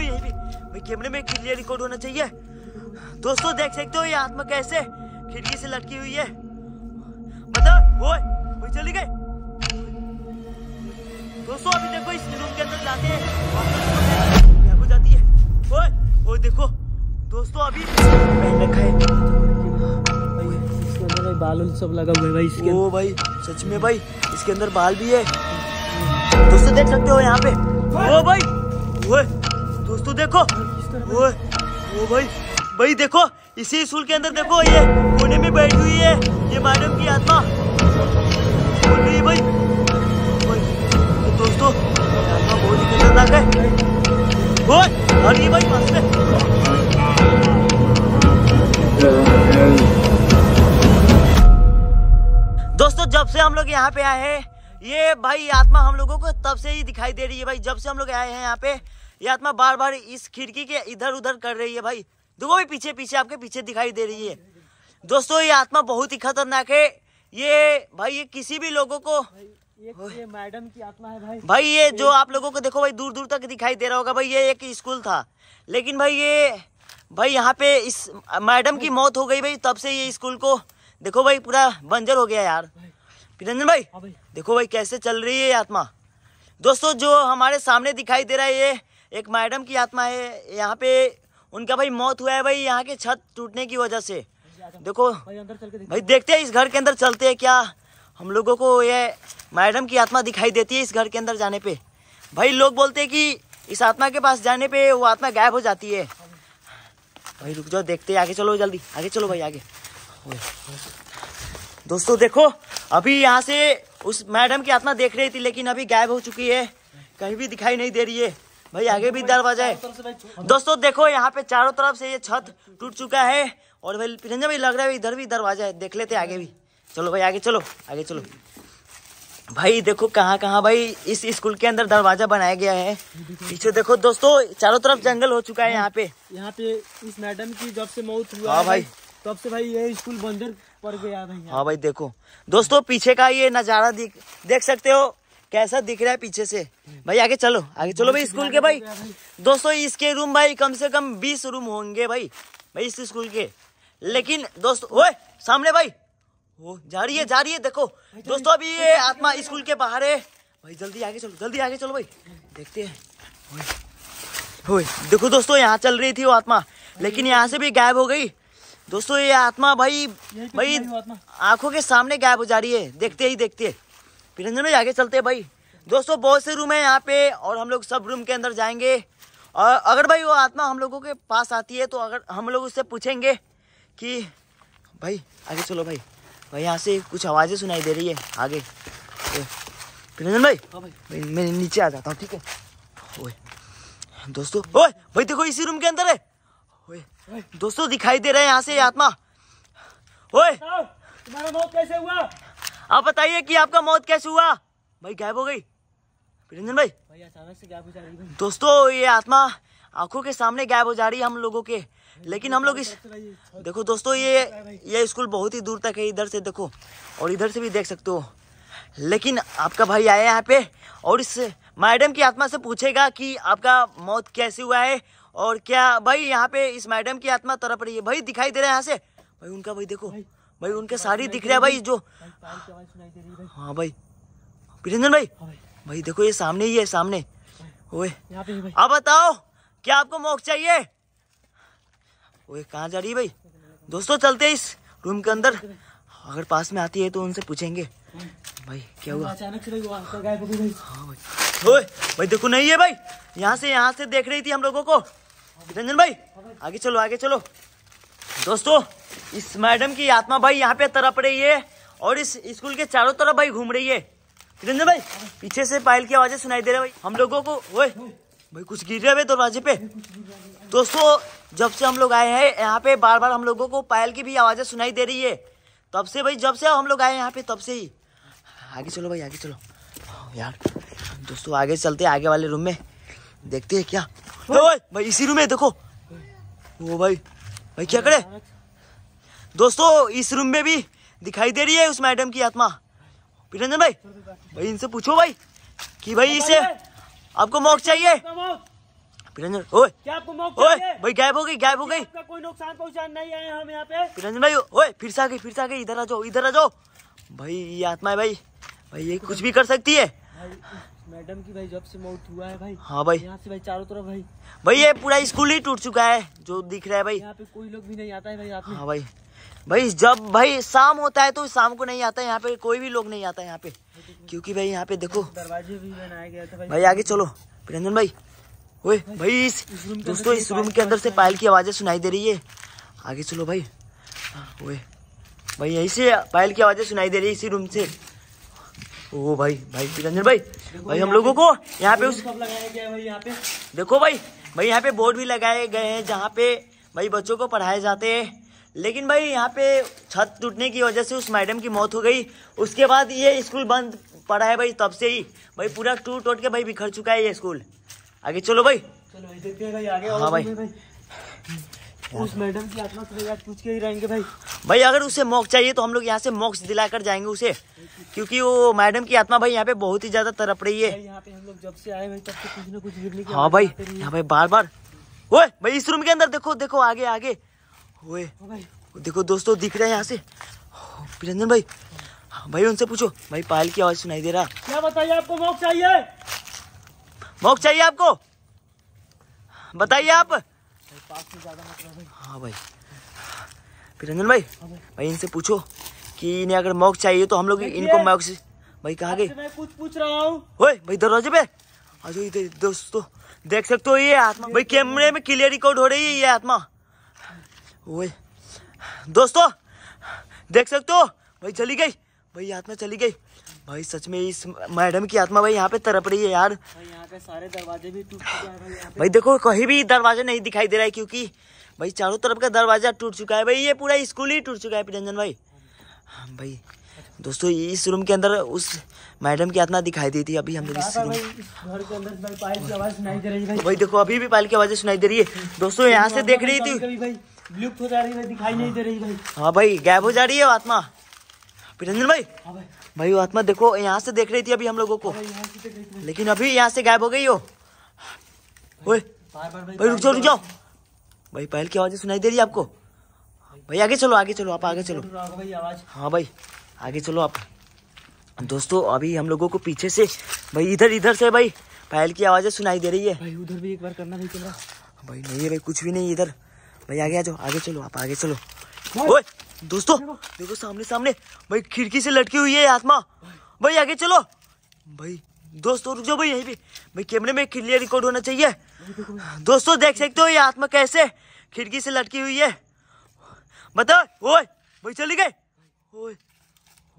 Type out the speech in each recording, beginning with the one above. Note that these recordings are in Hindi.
भाई यहीं पे भाई कैमरे में क्लियर रिकॉर्ड होना चाहिए दोस्तों देख सकते हो ये आत्मा कैसे खिड़की से लटकी हुई है मतलब वो वही चली गई दोस्तों अभी देखो इस रूम के अंदर जाते हैं क्या हो जाती है ओए ओ देखो दोस्तों अभी पहन रखा है सब लगा हुआ है भाई इसके ओ भाई सच में भाई इसके अंदर बाल भी है दोस्तों देख सकते हो यहाँ पे ओ भाई ओए दोस्तों देखो वो वो भाई भाई देखो इसी स्कूल के अंदर देखो ये कोने में बैठी हुई है ये मैडम की आत्मा बोल रही भाई तो दोस्तों आत्मा बहुत ही खतरनाक है वो और ये भाई पास दोस्तों जब से हम लोग यहाँ पे आए हैं ये भाई आत्मा हम लोगों को तब से ही दिखाई दे रही है भाई जब से हम लोग आए हैं यहाँ पे ये आत्मा बार बार इस खिड़की के इधर उधर कर रही है भाई देखो भाई पीछे पीछे आपके पीछे दिखाई दे रही है दोस्तों ये आत्मा बहुत ही खतरनाक है ये भाई ये किसी भी लोगों को ये मैडम की आत्मा है भाई भाई ये जो आप लोगों को देखो भाई दूर दूर तक दिखाई दे रहा होगा भाई ये एक स्कूल था लेकिन भाई ये भाई यहाँ पे इस मैडम की मौत हो गई भाई तब से ये स्कूल को देखो भाई पूरा बंजर हो गया यार भाई, हाँ भाई देखो भाई कैसे चल रही है आत्मा दोस्तों जो हमारे सामने दिखाई दे रहा है ये एक मैडम की आत्मा है यहाँ पे उनका भाई मौत हुआ है भाई यहाँ के छत टूटने की वजह से देखो भाई देखते हैं इस घर के अंदर चलते हैं क्या हम लोगों को ये मैडम की आत्मा दिखाई देती है इस घर के अंदर जाने पे भाई लोग बोलते हैं कि इस आत्मा के पास जाने पे वो आत्मा गायब हो जाती है भाई रुक जाओ देखते आगे चलो जल्दी आगे चलो भाई आगे दोस्तों देखो अभी यहाँ से उस मैडम की आत्मा देख रही थी लेकिन अभी गायब हो चुकी है कहीं भी दिखाई नहीं दे रही है भाई आगे भी दरवाजा है दोस्तों देखो यहाँ पे चारों तरफ से ये छत टूट चुका है और भाई पिरंजा भाई लग रहा है इधर भी दरवाजा है देख लेते आगे भी चलो भाई आगे चलो आगे चलो भाई देखो कहाँ कहाँ भाई इस स्कूल के अंदर दरवाजा बनाया गया है पीछे देखो दोस्तों चारों तरफ जंगल हो चुका है यहाँ पे यहाँ पे इस मैडम की जब से मौत हुआ हाँ भाई तब से भाई ये स्कूल बंजर पड़ गया भाई हाँ भाई देखो दोस्तों पीछे का ये नज़ारा देख सकते हो कैसा दिख रहा है पीछे से भाई आगे चलो आगे चलो भाई स्कूल के भाई दोस्तों इसके रूम भाई कम से कम बीस रूम होंगे भाई भाई इस स्कूल के लेकिन दोस्तों ओए सामने भाई वो जा रही है जा रही है देखो दोस्तों अभी ये आत्मा स्कूल के बाहर है भाई जल्दी आगे चलो जल्दी आगे चलो भाई देखते हैं देखो दोस्तों यहाँ चल रही थी वो आत्मा लेकिन यहाँ से भी गायब हो गई दोस्तों ये आत्मा भाई भाई आंखों के सामने गायब हो जा रही है देखते ही देखते है फिरंजन में जाके चलते हैं भाई दोस्तों बहुत से रूम है यहाँ पे और हम लोग सब रूम के अंदर जाएंगे और अगर भाई वो आत्मा हम लोगों के पास आती है तो अगर हम लोग उससे पूछेंगे कि भाई आगे चलो भाई भाई तो यहाँ से कुछ आवाज़ें सुनाई दे रही है आगे फिरंजन तो, भाई हाँ भाई मैं नीचे आ जाता हूँ ठीक है ओए दोस्तों ओए भाई देखो इसी रूम के अंदर है ओए दोस्तों दिखाई दे रहे हैं यहाँ से आत्मा ओए तुम्हारा मौत कैसे हुआ आप बताइए कि आपका मौत कैसे हुआ भाई गायब हो गई प्रिंजन भाई भाई अचानक से गायब हो जा रही है दोस्तों ये आत्मा आंखों के सामने गायब हो जा रही है हम लोगों के लेकिन हम लोग इस देखो दोस्तों ये ये स्कूल बहुत ही दूर तक है इधर से देखो और इधर से भी देख सकते हो लेकिन आपका भाई आया यहाँ पे और इस मैडम की आत्मा से पूछेगा कि आपका मौत कैसे हुआ है और क्या भाई यहाँ पे इस मैडम की आत्मा तरफ रही है भाई दिखाई दे रहा है यहाँ से भाई उनका भाई देखो भाई उनके साड़ी दिख रहा है भाई जो हाँ, हाँ भाई प्रीतंजन भाई हाँ भाई भाई देखो ये सामने ही है सामने हाँ। ओए आप बताओ क्या आपको मोक्ष चाहिए ओए कहाँ जा रही है भाई दोस्तों चलते हैं इस रूम के अंदर अगर पास में आती है तो उनसे पूछेंगे भाई क्या हुआ तो हाँ भाई ओए भाई देखो नहीं है भाई यहाँ से यहाँ से देख रही थी हम लोगों को रंजन भाई आगे चलो आगे चलो दोस्तों इस मैडम की आत्मा भाई यहाँ पे तरप रही है और इस स्कूल के चारों तरफ भाई घूम रही है किरंजन भाई पीछे से पायल की आवाजें सुनाई दे रहा भाई हम लोगों को वो भाई कुछ गिर रहे दरवाजे पे दोस्तों जब से हम लोग आए हैं यहाँ पे बार बार हम लोगों को पायल की भी आवाजें सुनाई दे रही है तब से भाई जब से हम लोग आए यहाँ पे तब से ही आगे चलो भाई आगे चलो यार दोस्तों आगे चलते आगे वाले रूम में देखते हैं क्या भाई भाई इसी रूम में देखो वो भाई भाई क्या करे दोस्तों इस रूम में भी दिखाई दे रही है उस मैडम की आत्मा पीरंजन भाई भाई इनसे पूछो भाई कि भाई इसे आपको मौक चाहिए पीरंजन ओए ओए भाई गायब हो गई गायब हो गई कोई नुकसान पहुंचान नहीं आए हम यहाँ पे पीरंजन भाई ओए फिर से आ गई फिर से आ गई इधर आ जाओ इधर आ जाओ भाई ये आत्मा है भाई भाई ये कुछ भी कर सकती है मैडम की भाई जब से मौत हुआ है भाई हाँ भाई यहाँ से भाई चारों तरफ भाई भाई ये पूरा स्कूल ही टूट चुका है जो दिख रहा है भाई यहाँ पे कोई लोग भी नहीं आता है भाई हाँ भाई भाई जब भाई शाम होता है तो शाम को नहीं आता यहाँ पे कोई भी लोग नहीं आता यहाँ पे क्योंकि भाई यहाँ पे देखो दरवाजे भी बनाया गया था भाई, भाई आगे चलो प्रियंजन भाई ओए भाई इस दोस्तों इस रूम के अंदर से पायल की आवाज़ें सुनाई दे रही है आगे चलो भाई ओए भाई यहीं से पायल की आवाज़ें सुनाई दे रही है इसी रूम से ओ भाई भाई प्रियंजन भाई भाई हम लोगों को यहाँ पे उस देखो भाई भाई यहाँ पे बोर्ड भी लगाए गए हैं जहाँ पे भाई बच्चों को पढ़ाए जाते हैं लेकिन भाई यहाँ पे छत टूटने की वजह से उस मैडम की मौत हो गई उसके बाद ये स्कूल बंद पड़ा है भाई तब से ही भाई पूरा टूट टूट के भाई बिखर चुका है ये स्कूल आगे चलो भाई चलो भाई देखते हैं भाई आगे हाँ भाई, भाई। उस मैडम की आत्मा से तो पूछ के ही रहेंगे भाई भाई अगर उसे मोक्ष चाहिए तो हम लोग यहाँ से मोक्ष दिलाकर जाएंगे उसे क्योंकि वो मैडम की आत्मा भाई यहाँ पे बहुत ही ज्यादा तरप रही है कुछ ना कुछ हाँ भाई यहाँ भाई बार बार वो भाई इस रूम के अंदर देखो देखो आगे आगे ओए देखो दोस्तों दिख रहे हैं यहाँ से रंजन भाई हाँ भाई उनसे पूछो भाई पायल की आवाज सुनाई दे रहा क्या बताइए आपको मौक चाहिए मौक चाहिए आपको बताइए आप हाँ भाई रंजन हाँ भाई भाई इनसे पूछो कि इन्हें अगर मौक चाहिए तो हम लोग इनको मौक से भाई कहा गए पूछ रहा हूँ भाई दरवाजे पे आ इधर दोस्तों देख सकते हो ये आत्मा भाई कैमरे में क्लियर रिकॉर्ड हो रही है ये आत्मा वही दोस्तों देख सकते हो भाई चली गई भाई आत्मा चली गई भाई सच में इस मैडम की आत्मा भाई यहाँ पे तरप रही है यार भाई यहाँ पे सारे दरवाजे भी टूट चुके हैं भाई देखो कहीं भी दरवाजा नहीं दिखाई दे रहा है क्योंकि भाई चारों तरफ का दरवाजा टूट चुका है भाई ये पूरा स्कूल ही टूट चुका है प्रियंजन भाई भाई दोस्तों इस रूम के अंदर उस मैडम की आत्मा दिखाई दी थी अभी हम इस रूम भाई देखो अभी भी पायल की आवाज़ें सुनाई दे रही है दोस्तों यहाँ से देख रही थी लुप्त हो जा रही है दिखाई नहीं दे रही भाई हाँ भाई गायब हो जा रही है आत्मा प्रियंजन हाँ भाई भाई भाई आत्मा देखो यहाँ से देख रही थी अभी हम लोगों को लेकिन अभी यहाँ से गायब हो गई हो भाई रुक जाओ रुक जाओ भाई पहल की आवाज सुनाई दे रही है आपको भाई आगे चलो आगे चलो आप आगे चलो हाँ भाई आगे चलो आप दोस्तों अभी हम लोगों को पीछे से भाई इधर इधर से भाई पहल की आवाज़ें सुनाई दे रही है भाई उधर भी एक बार करना नहीं चल तो रहा भाई नहीं भाई कुछ भी नहीं इधर भाई आगे आ जाओ आगे चलो आप आगे चलो ओए दोस्तों देखो सामने सामने भाई खिड़की से लटकी हुई है आत्मा भाई आगे चलो भाई दोस्तों रुक जाओ भाई यहीं पे भाई कैमरे में क्लियर रिकॉर्ड होना चाहिए दोस्तों देख सकते हो ये आत्मा कैसे खिड़की से लटकी हुई है बताओ ओए भाई चली गई ओए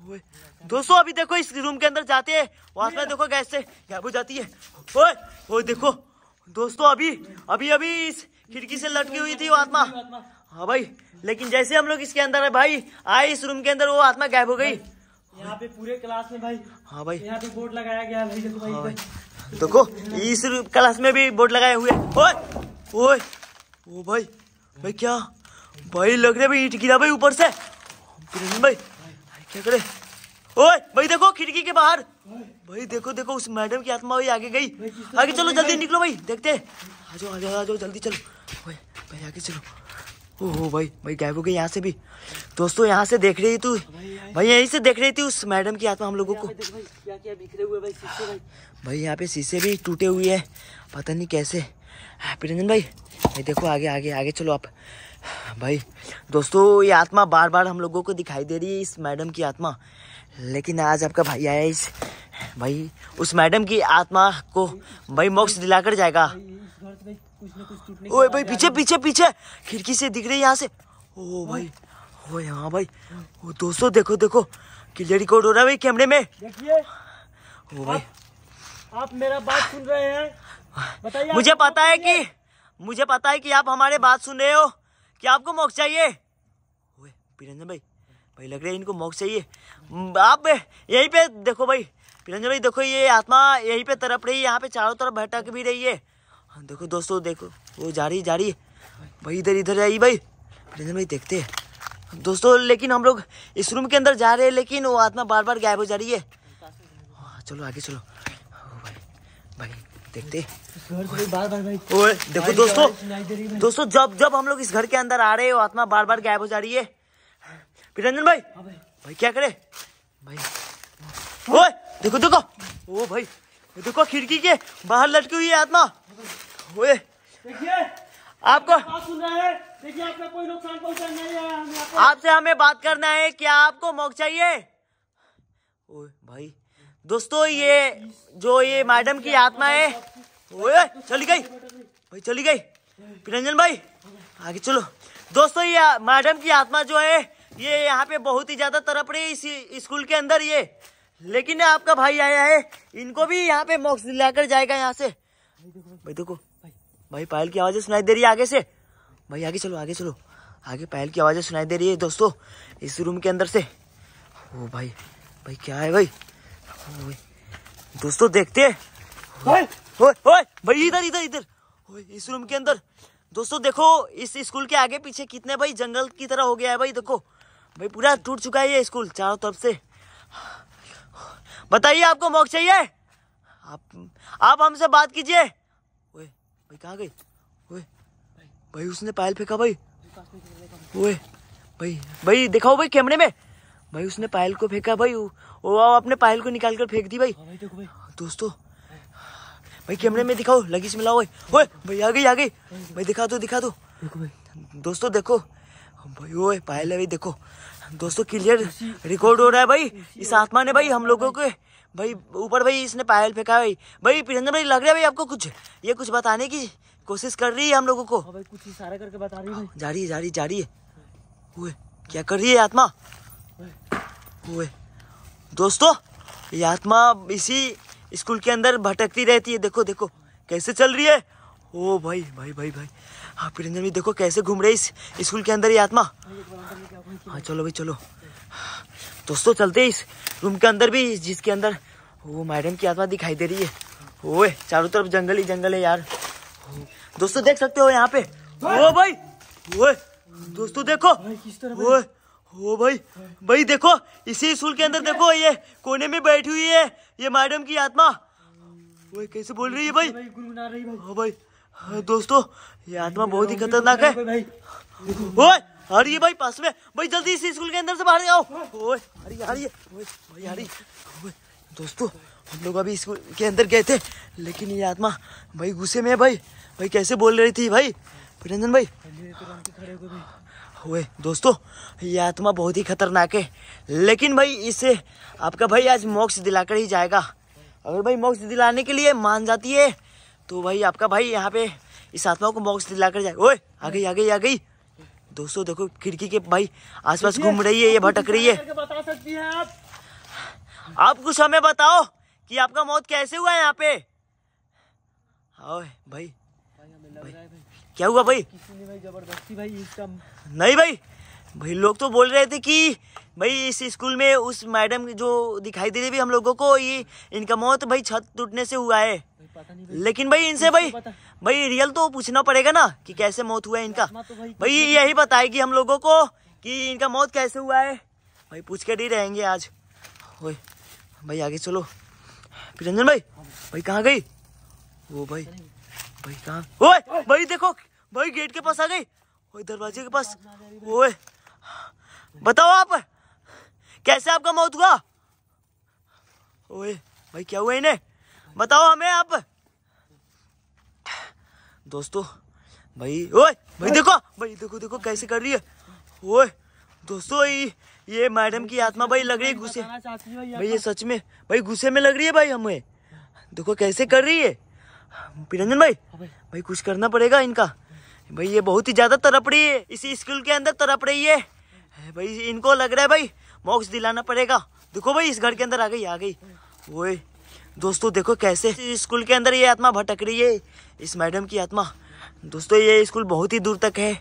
ओए दोस्तों अभी देखो इस रूम के अंदर जाते हैं वहां पर देखो कैसे से गायब हो जाती है ओए ओए देखो दोस्तों अभी अभी अभी इस खिड़की से लटकी हुई थी वो आत्मा हाँ भाई लेकिन जैसे हम लोग इसके अंदर है भाई आए इस रूम के अंदर वो आत्मा गायब हो गई यहाँ पे पूरे क्लास में भाई हाँ भाई यहाँ पे बोर्ड लगाया गया भाई देखो भाई, भाई।, हाँ भाई। देखो इस क्लास में भी बोर्ड लगाए हुए ओए ओए ओ भाई भाई क्या भाई लग रहा भाई ईट गिरा भाई ऊपर से भाई भाई क्या करे ओए भाई देखो खिड़की के बाहर भाई देखो देखो उस मैडम की आत्मा भाई आगे गई आगे चलो जल्दी निकलो भाई देखते आ जाओ आ जाओ आ जाओ जल्दी चलो भाई आगे चलो ओहो भाई भाई गायब हो गई यहाँ से भी दोस्तों यहाँ से देख रही तू भाई यहीं से देख रही थी उस मैडम की आत्मा हम लोगों को भाई यहाँ पे शीशे भी टूटे हुए हैं पता नहीं कैसे हैप्पी रंजन भाई भाई देखो आगे आगे आगे चलो आप भाई दोस्तों ये आत्मा बार बार हम लोगों को दिखाई दे रही है इस मैडम की आत्मा लेकिन आज आपका भाई आया इस भाई उस मैडम की आत्मा को भाई मोक्ष दिलाकर जाएगा कुछ ओए भाई पीछे पीछे पीछे खिड़की से दिख रही है यहाँ से ओ हाँ। भाई ओ यहाँ भाई ओ दोस्तों देखो देखो क्लियर रिकॉर्ड हो रहा है भाई कैमरे में देखिए ओ भाई आप मेरा बात सुन रहे हैं बताइए मुझे पता है कि मुझे पता है कि आप हमारे बात सुन रहे हो कि आपको मोक्ष चाहिए पीरंजन भाई भाई लग रहा है इनको मोक्ष चाहिए आप यहीं पे देखो भाई पीरंजन भाई देखो ये आत्मा यहीं पे तरफ रही है यहाँ पे चारों तरफ भटक भी रही है हाँ देखो दोस्तों देखो वो जा रही जा रही भाई इधर इधर आई भाई ब्रजेंद्र भाई देखते हैं दोस्तों लेकिन हम लोग इस रूम के अंदर जा रहे हैं लेकिन वो आत्मा बार बार गायब हो जा रही है हाँ, चलो आगे चलो भाई भाई देखते बार बार भाई देखो दोस्तों दोस्तों जब जब हम लोग इस घर के अंदर आ रहे हैं आत्मा बार बार गायब हो जा रही है प्रियंजन भाई भाई क्या करे भाई ओ देखो देखो ओ भाई देखो खिड़की के बाहर लटकी हुई है आत्मा देखिए आपको देखिए आपका कोई नुकसान नहीं है आपसे हमें बात करना है क्या आपको मौक चाहिए ओए भाई दोस्तों ये जो ये मैडम की आत्मा है ओए चली गई भाई चली गई निरंजन भाई आगे चलो दोस्तों ये मैडम की आत्मा जो है ये यहाँ पे बहुत ही ज्यादा तरप रही है इस स्कूल के अंदर ये लेकिन आपका भाई आया है इनको भी यहाँ पे मोक्ष दिलाकर जाएगा यहाँ से भाई देखो भाई पायल की आवाज़ें सुनाई दे रही है आगे से भाई आगे चलो आगे चलो आगे पायल की आवाज़ें सुनाई दे रही है दोस्तों इस रूम के अंदर से ओ भाई भाई क्या है भाई दोस्तों देखते भाई इधर इधर इधर इस रूम के अंदर दोस्तों देखो इस स्कूल के आगे पीछे कितने भाई जंगल की तरह हो गया है भाई देखो भाई पूरा टूट चुका है ये स्कूल चारों तरफ से बताइए आपको मौक चाहिए आप आप हमसे बात कीजिए भाई कहाँ गई ओए भाई उसने पायल फेंका भाई ओए भाई भाई दिखाओ भाई कैमरे में भाई उसने पायल को फेंका भाई वो अपने पायल को निकाल कर फेंक दी भाई हाँ हाँ, दोस्तों भाई कैमरे में दिखाओ लगीज मिलाओ भाई ओए भाई आ गई आ गई भाई दिखा दो दिखा दो दोस्तों देखो भाई ओए पायल है भाई देखो दोस्तों क्लियर रिकॉर्ड हो रहा है भाई इस आत्मा ने भाई हम लोगों के भाई ऊपर भाई इसने पायल फेंका भाई भाई पिजेंद्र भाई लग रहा है भाई आपको कुछ ये कुछ बताने की कोशिश कर रही है हम लोगों को हाँ भाई कुछ इशारा करके बता रही है जा रही है जा रही जा रही है क्या कर रही है आत्मा हुए दोस्तों ये आत्मा इसी स्कूल के अंदर भटकती रहती है देखो देखो कैसे चल रही है ओ भाई भाई भाई भाई हाँ पिरंजन भी देखो कैसे घूम रही इस स्कूल के अंदर ये आत्मा हाँ चलो भाई चलो दोस्तों चलते इस रूम के अंदर भी जिसके अंदर वो मैडम की आत्मा दिखाई दे रही है ओए चारों तरफ जंगल ही जंगल है यार दोस्तों देख सकते हो यहाँ पे ओ भाई ओए दोस्तों देखो किस ओ भाई भाई देखो इसी स्कूल के अंदर देखो ये कोने में बैठी हुई है ये मैडम की आत्मा ओए कैसे बोल रही है भाई ओ भाई दोस्तों ये आत्मा बहुत ही खतरनाक है ओए हरी भाई पास में भाई जल्दी इस स्कूल के अंदर से बाहर आओ ओए हरी हरी भाई हरी दोस्तों हम लोग अभी स्कूल के अंदर गए थे लेकिन ये आत्मा भाई गुस्से में है भाई भाई कैसे बोल रही थी भाई प्रियंजन भाई हुए दोस्तों ये आत्मा बहुत ही खतरनाक है लेकिन भाई इसे आपका भाई आज मोक्ष दिलाकर ही जाएगा अगर भाई मोक्ष दिलाने के लिए मान जाती है तो भाई आपका भाई यहाँ पे इस आत्मा को मोक्ष दिलाकर जाएगा ओए आ गई आ गई आ गई दोस्तों देखो खिड़की के भाई आसपास घूम रही है ये भटक रही है बता सकती है आप आप कुछ हमें बताओ कि आपका मौत कैसे हुआ है यहाँ पे भाई, भाई, भाई क्या हुआ भाई जबरदस्ती भाई नहीं भाई भाई लोग तो बोल रहे थे कि भाई इस स्कूल में उस मैडम जो दिखाई दे रही हम लोगों को ये इनका मौत भाई छत टूटने से हुआ है लेकिन भाई इनसे भाई भाई रियल तो पूछना पड़ेगा ना कि कैसे मौत हुआ है इनका तो भाई, भाई यही बताएगी हम लोगों को कि इनका मौत कैसे हुआ है भाई पूछ के ही रहेंगे आज ओए भाई आगे चलो रंजन भाई भाई कहाँ गई वो भाई भाई कहाँ ओए भाई देखो भाई गेट के पास आ गई ओए दरवाजे के पास ओए बताओ आप कैसे आपका मौत हुआ ओए भाई क्या हुआ इन्हें बताओ हमें आप दोस्तों भाई ओए भाई देखो भाई देखो देखो कैसे कर रही है ओए दोस्तों ये मैडम की आत्मा भाई लग रही है गुस्से भाई ये सच में भाई गुस्से में लग रही है भाई हमें देखो कैसे कर रही है पिरंजन भाई भाई कुछ करना पड़ेगा इनका भाई ये बहुत ही ज्यादा तड़प रही है इसी स्कूल के अंदर तड़प रही है भाई इनको लग रहा है भाई मोक्ष दिलाना पड़ेगा देखो भाई इस घर के अंदर आ गई आ गई ओए दोस्तों देखो कैसे स्कूल के अंदर ये आत्मा भटक रही है इस मैडम की आत्मा दोस्तों ये स्कूल बहुत ही दूर तक है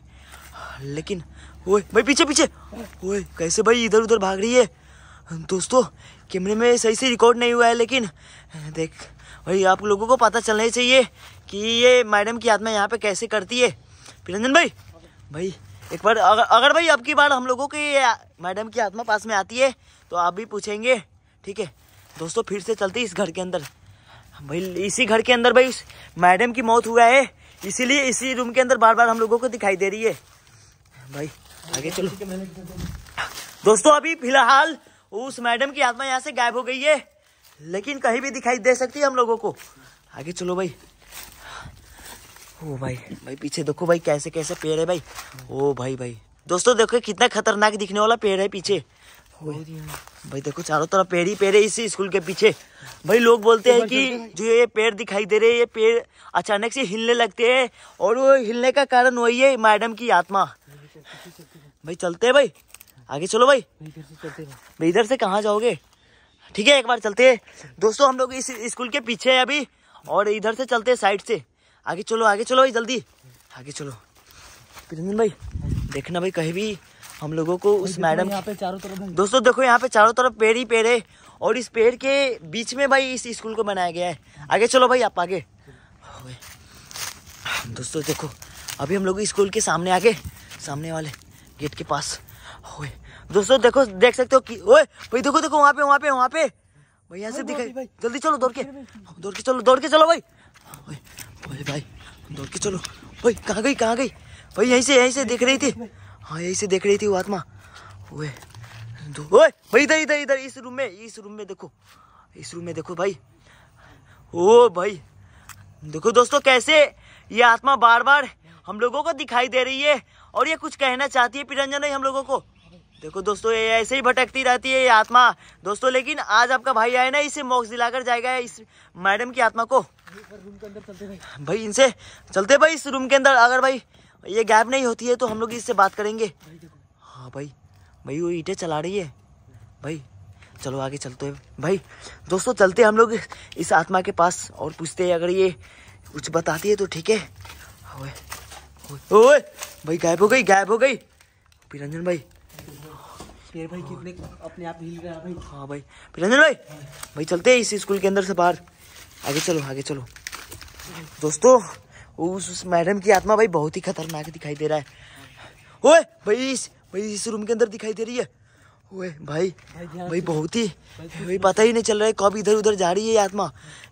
लेकिन वो भाई पीछे पीछे ओए कैसे भाई इधर उधर भाग रही है दोस्तों कैमरे में सही से रिकॉर्ड नहीं हुआ है लेकिन देख भाई आप लोगों को पता चलना ही चाहिए कि ये मैडम की आत्मा यहाँ पे कैसे करती है निरंजन भाई भाई एक बार अगर अगर भाई अब की बार हम लोगों की मैडम की आत्मा पास में आती है तो आप भी पूछेंगे ठीक है दोस्तों फिर से चलते इस घर के अंदर भाई इसी घर के अंदर भाई मैडम की मौत हुआ है इसीलिए इसी रूम के अंदर बार बार हम लोगों को दिखाई दे रही है भाई आगे चलो दोस्तों अभी फिलहाल उस मैडम की आत्मा यहाँ से गायब हो गई है लेकिन कहीं भी दिखाई दे सकती है हम लोगों को आगे चलो भाई ओ भाई भाई पीछे देखो भाई कैसे कैसे पेड़ है भाई ओ भाई भाई दोस्तों देखो कितना खतरनाक दिखने वाला पेड़ है पीछे भाई देखो चारों तरफ पेड़ ही पेड़ है इसी स्कूल के पीछे भाई लोग बोलते हैं तो कि जो ये पेड़ दिखाई दे रहे ये पेड़ अचानक से हिलने लगते हैं और वो हिलने का कारण वही है मैडम की आत्मा भाई चलते हैं भाई आगे चलो भाई भाई इधर से कहाँ जाओगे ठीक है एक बार चलते है दोस्तों हम लोग इस स्कूल के पीछे है अभी और इधर से चलते है साइड से आगे चलो आगे चलो भाई जल्दी आगे चलो भाई देखना भाई कहीं भी हम लोगों को उस मैडम यहाँ पे चारों तरफ दोस्तों देखो यहाँ पे चारों तरफ पेड़ ही पेड़ है और इस पेड़ के बीच में भाई इस स्कूल को बनाया गया है आगे चलो भाई आप आगे दोस्तों देखो अभी हम लोग स्कूल के सामने आगे सामने वाले गेट के पास ओए दोस्तों देखो देख सकते हो कि ओए भाई देखो देखो वहाँ पे वहाँ पे वहाँ पे भाई यहाँ से दिखाई जल्दी चलो दौड़ के हाँ, दौड़ के चलो दौड़ के चलो भाई भाई दौड़ के चलो भाई कहाँ गई कहाँ गई भाई यहीं से यहीं से दिख रही थी हाँ यही से देख रही थी वो आत्मा ओए ओए भाई इधर इधर इधर इस रूम में इस रूम में देखो इस रूम में देखो भाई ओ भाई देखो दोस्तों कैसे ये आत्मा बार बार हम लोगों को दिखाई दे रही है और ये कुछ कहना चाहती है पिरंजन हम लोगों को देखो दोस्तों ये ऐसे ही भटकती रहती है ये आत्मा दोस्तों लेकिन आज आपका भाई आया ना इसे मोक्ष दिलाकर जाएगा इस मैडम की आत्मा को रूम के अंदर चलते भाई भाई इनसे चलते भाई इस रूम के अंदर अगर भाई ये गैप नहीं होती है तो हम लोग इससे बात करेंगे हाँ भाई भाई वो ईटे चला रही है भाई चलो आगे चलते हैं भाई दोस्तों चलते हम लोग इस आत्मा के पास और पूछते हैं अगर ये कुछ बताती है तो ठीक है ओए ओए भाई गायब हो गई गायब हो गई पिरंजन भाई शेर भाई कितने अपने आप हिल रहा भाई हाँ भाई पिरंजन भाई भाई चलते हैं इस स्कूल के अंदर से बाहर आगे चलो आगे चलो दोस्तों उस उस मैडम की आत्मा भाई बहुत ही खतरनाक दिखाई दे रहा है ओए भाई इस भाई इस रूम के अंदर दिखाई दे रही है ओए भाई भाई बहुत ही भाई पता ही नहीं चल रहा है कब इधर उधर जा रही है ये आत्मा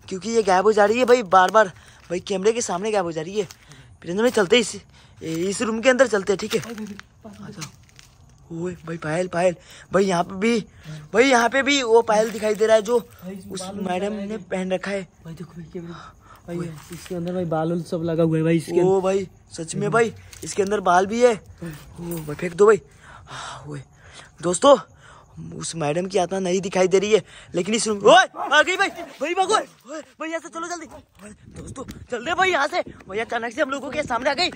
क्योंकि ये गायब हो जा रही है भाई बार बार भाई कैमरे के सामने गायब हो जा रही है फिर भाई चलते इस इस रूम के अंदर चलते हैं ठीक है अच्छा ओए भाई पायल पायल भाई यहाँ पे भी भाई यहाँ पे भी वो पायल दिखाई दे रहा है जो उस मैडम ने पहन रखा है भाई देखो भाई इसके अंदर भाई बाल सब लगा हुआ है भाई इसके ओ भाई सच में भाई इसके अंदर बाल भी है ओ भाई फेंक दो भाई हाँ, ओए दोस्तों उस मैडम की आत्मा नहीं दिखाई दे रही है लेकिन इस रूम ओए आ गई भाई भाई भागो भाई यहाँ से चलो जल्दी दोस्तों चल दे भाई यहाँ से भैया अचानक से हम लोगों के सामने आ गई